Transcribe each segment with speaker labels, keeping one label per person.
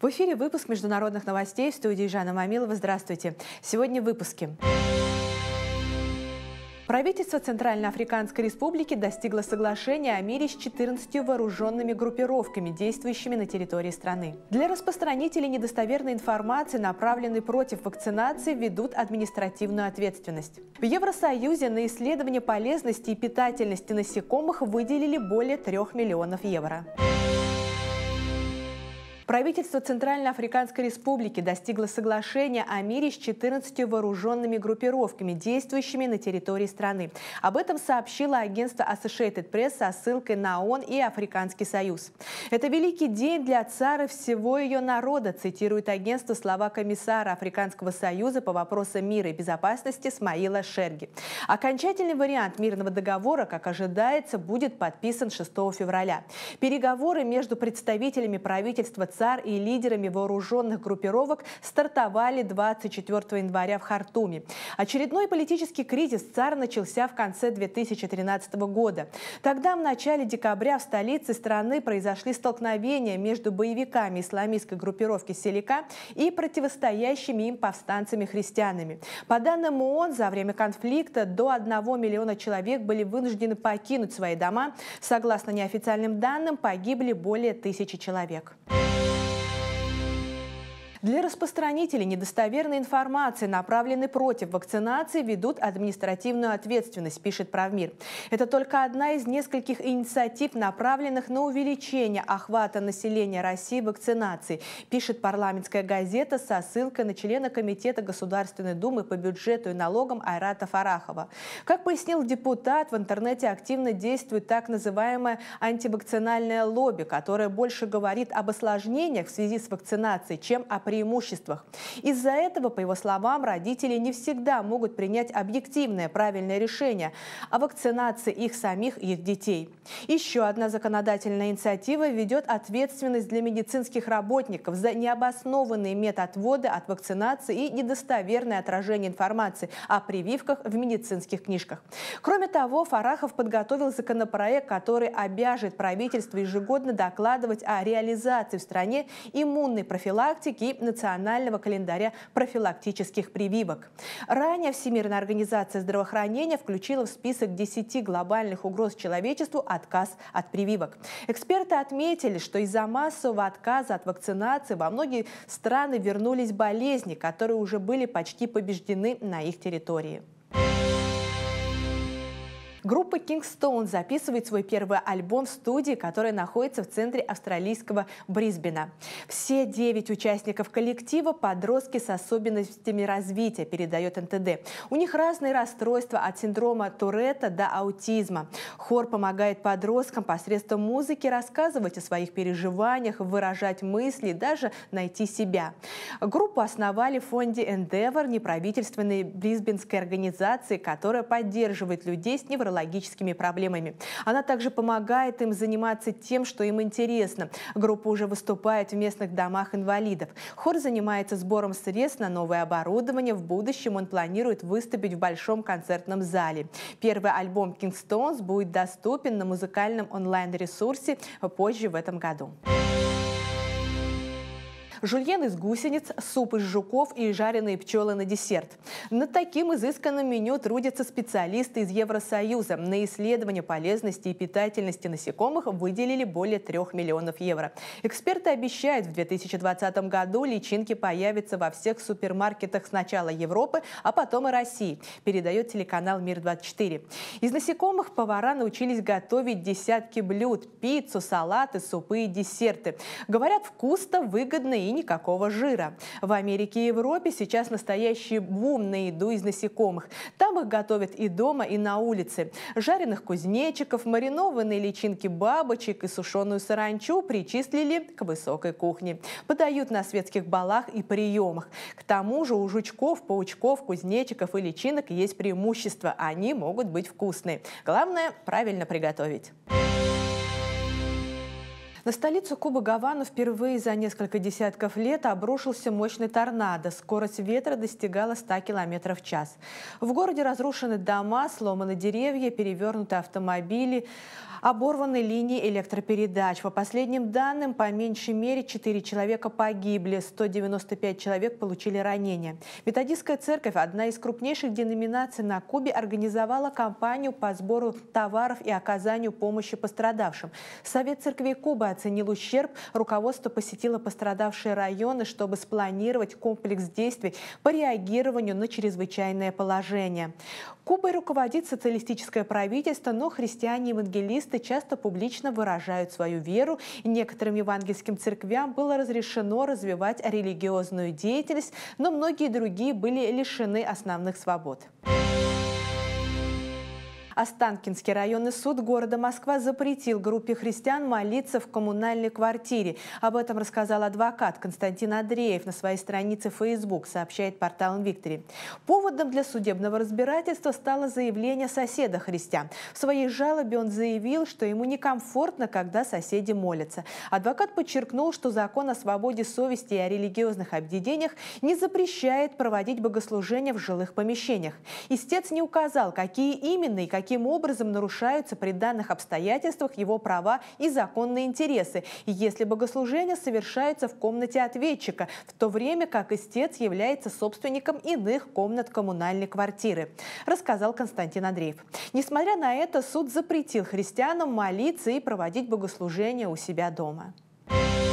Speaker 1: В эфире выпуск международных новостей в студии Жанна Мамилова. Здравствуйте. Сегодня в выпуске. Правительство Центральноафриканской Республики достигло соглашения о мире с 14 вооруженными группировками, действующими на территории страны. Для распространителей недостоверной информации, направленной против вакцинации, ведут административную ответственность. В Евросоюзе на исследование полезности и питательности насекомых выделили более 3 миллионов евро. Правительство Центральноафриканской Республики достигло соглашения о мире с 14 вооруженными группировками, действующими на территории страны. Об этом сообщило агентство Associated Press со ссылкой на ООН и Африканский Союз. «Это великий день для цары всего ее народа», цитирует агентство слова комиссара Африканского Союза по вопросам мира и безопасности Смаила Шерги. Окончательный вариант мирного договора, как ожидается, будет подписан 6 февраля. Переговоры между представителями правительства САР и лидерами вооруженных группировок стартовали 24 января в Хартуме. Очередной политический кризис САР начался в конце 2013 года. Тогда, в начале декабря, в столице страны произошли столкновения между боевиками исламистской группировки «Селика» и противостоящими им повстанцами-христианами. По данным ООН, за время конфликта до 1 миллиона человек были вынуждены покинуть свои дома. Согласно неофициальным данным, погибли более тысячи человек. Человек. Для распространителей недостоверной информации, направленной против вакцинации, ведут административную ответственность, пишет Правмир. Это только одна из нескольких инициатив, направленных на увеличение охвата населения России вакцинацией, пишет парламентская газета со ссылкой на члена Комитета Государственной Думы по бюджету и налогам Айрата Фарахова. Как пояснил депутат, в интернете активно действует так называемое антивакцинальное лобби, которое больше говорит об осложнениях в связи с вакцинацией, чем о преимуществах. Из-за этого, по его словам, родители не всегда могут принять объективное правильное решение о вакцинации их самих и их детей. Еще одна законодательная инициатива ведет ответственность для медицинских работников за необоснованные методводы от вакцинации и недостоверное отражение информации о прививках в медицинских книжках. Кроме того, Фарахов подготовил законопроект, который обяжет правительство ежегодно докладывать о реализации в стране иммунной профилактики и национального календаря профилактических прививок. Ранее Всемирная организация здравоохранения включила в список 10 глобальных угроз человечеству отказ от прививок. Эксперты отметили, что из-за массового отказа от вакцинации во многие страны вернулись болезни, которые уже были почти побеждены на их территории. Группа Kingstone записывает свой первый альбом в студии, которая находится в центре австралийского Брисбена. Все девять участников коллектива – подростки с особенностями развития, передает НТД. У них разные расстройства от синдрома Туретта до аутизма. Хор помогает подросткам посредством музыки рассказывать о своих переживаниях, выражать мысли, даже найти себя. Группу основали в фонде Endeavor, неправительственной брисбенской организации, которая поддерживает людей с неврологией неврологическими проблемами. Она также помогает им заниматься тем, что им интересно. Группа уже выступает в местных домах инвалидов. Хор занимается сбором средств на новое оборудование. В будущем он планирует выступить в большом концертном зале. Первый альбом «Кингстоунс» будет доступен на музыкальном онлайн-ресурсе позже в этом году. Thank жульен из гусениц, суп из жуков и жареные пчелы на десерт. Над таким изысканным меню трудятся специалисты из Евросоюза. На исследование полезности и питательности насекомых выделили более 3 миллионов евро. Эксперты обещают, в 2020 году личинки появятся во всех супермаркетах сначала Европы, а потом и России, передает телеканал «Мир-24». Из насекомых повара научились готовить десятки блюд – пиццу, салаты, супы и десерты. Говорят, вкусно, выгодно и никакого жира. В Америке и Европе сейчас настоящий бум на еду из насекомых. Там их готовят и дома, и на улице. Жареных кузнечиков, маринованные личинки бабочек и сушеную саранчу причислили к высокой кухне. Подают на светских балах и приемах. К тому же у жучков, паучков, кузнечиков и личинок есть преимущество. Они могут быть вкусны. Главное – правильно приготовить. На столицу Кубы Гавану впервые за несколько десятков лет обрушился мощный торнадо. Скорость ветра достигала 100 км в час. В городе разрушены дома, сломаны деревья, перевернуты автомобили оборваны линии электропередач. По последним данным, по меньшей мере 4 человека погибли, 195 человек получили ранения. Методистская церковь, одна из крупнейших деноминаций на Кубе, организовала кампанию по сбору товаров и оказанию помощи пострадавшим. Совет церкви Кубы оценил ущерб, руководство посетило пострадавшие районы, чтобы спланировать комплекс действий по реагированию на чрезвычайное положение. Кубой руководит социалистическое правительство, но христиане-евангелисты адвентисты часто публично выражают свою веру, некоторым евангельским церквям было разрешено развивать религиозную деятельность, но многие другие были лишены основных свобод. Останкинский районный суд города Москва запретил группе христиан молиться в коммунальной квартире. Об этом рассказал адвокат Константин Андреев на своей странице Facebook, сообщает портал «Инвиктори». Поводом для судебного разбирательства стало заявление соседа христиан. В своей жалобе он заявил, что ему некомфортно, когда соседи молятся. Адвокат подчеркнул, что закон о свободе совести и о религиозных объединениях не запрещает проводить богослужения в жилых помещениях. Истец не указал, какие именно и какие Таким образом, нарушаются при данных обстоятельствах его права и законные интересы, если богослужение совершается в комнате ответчика, в то время как истец является собственником иных комнат коммунальной квартиры, рассказал Константин Андреев. Несмотря на это, суд запретил христианам молиться и проводить богослужение у себя дома. Thank you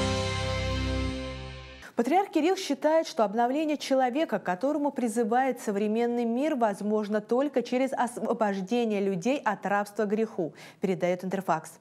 Speaker 1: Патриарх Кирилл считает, что обновление человека, которому призывает современный мир, возможно только через освобождение людей от рабства греху, передает Интерфакс.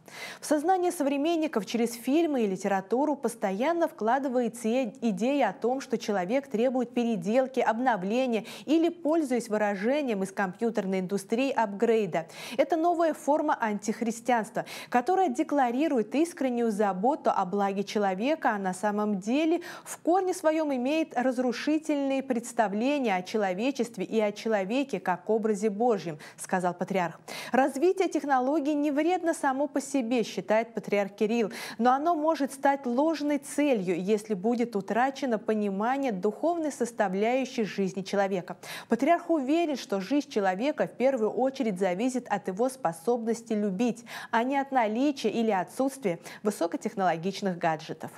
Speaker 1: В сознание современников через фильмы и литературу постоянно вкладывается идея о том, что человек требует переделки, обновления или, пользуясь выражением из компьютерной индустрии, апгрейда. Это новая форма антихристианства, которая декларирует искреннюю заботу о благе человека, а на самом деле в корне своем имеет разрушительные представления о человечестве и о человеке как образе Божьем, сказал патриарх. Развитие технологий не вредно само по себе, считает патриарх Кирилл, но оно может стать ложной целью, если будет утрачено понимание духовной составляющей жизни человека. Патриарх уверен, что жизнь человека в первую очередь зависит от его способности любить, а не от наличия или отсутствия высокотехнологичных гаджетов.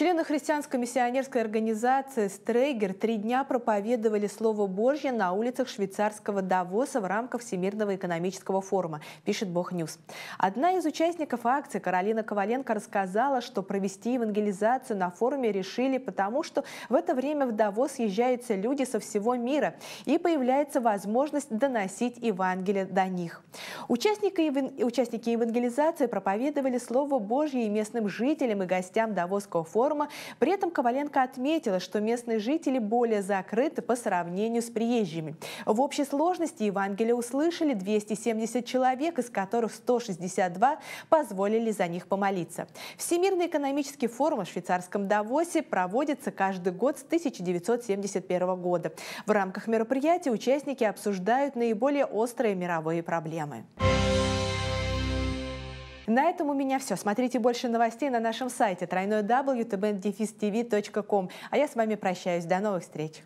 Speaker 1: Члены христианской миссионерской организации «Стрейгер» три дня проповедовали Слово Божье на улицах швейцарского Давоса в рамках Всемирного экономического форума, пишет Бог Ньюс. Одна из участников акции Каролина Коваленко рассказала, что провести евангелизацию на форуме решили, потому что в это время в Давос съезжаются люди со всего мира, и появляется возможность доносить Евангелие до них. Участники, евангелизации проповедовали Слово Божье и местным жителям и гостям Давосского форума норма. При этом Коваленко отметила, что местные жители более закрыты по сравнению с приезжими. В общей сложности Евангелие услышали 270 человек, из которых 162 позволили за них помолиться. Всемирный экономический форум в швейцарском Давосе проводится каждый год с 1971 года. В рамках мероприятия участники обсуждают наиболее острые мировые проблемы. Проблемы. На этом у меня все. Смотрите больше новостей на нашем сайте www.tbndefistv.com. А я с вами прощаюсь. До новых встреч!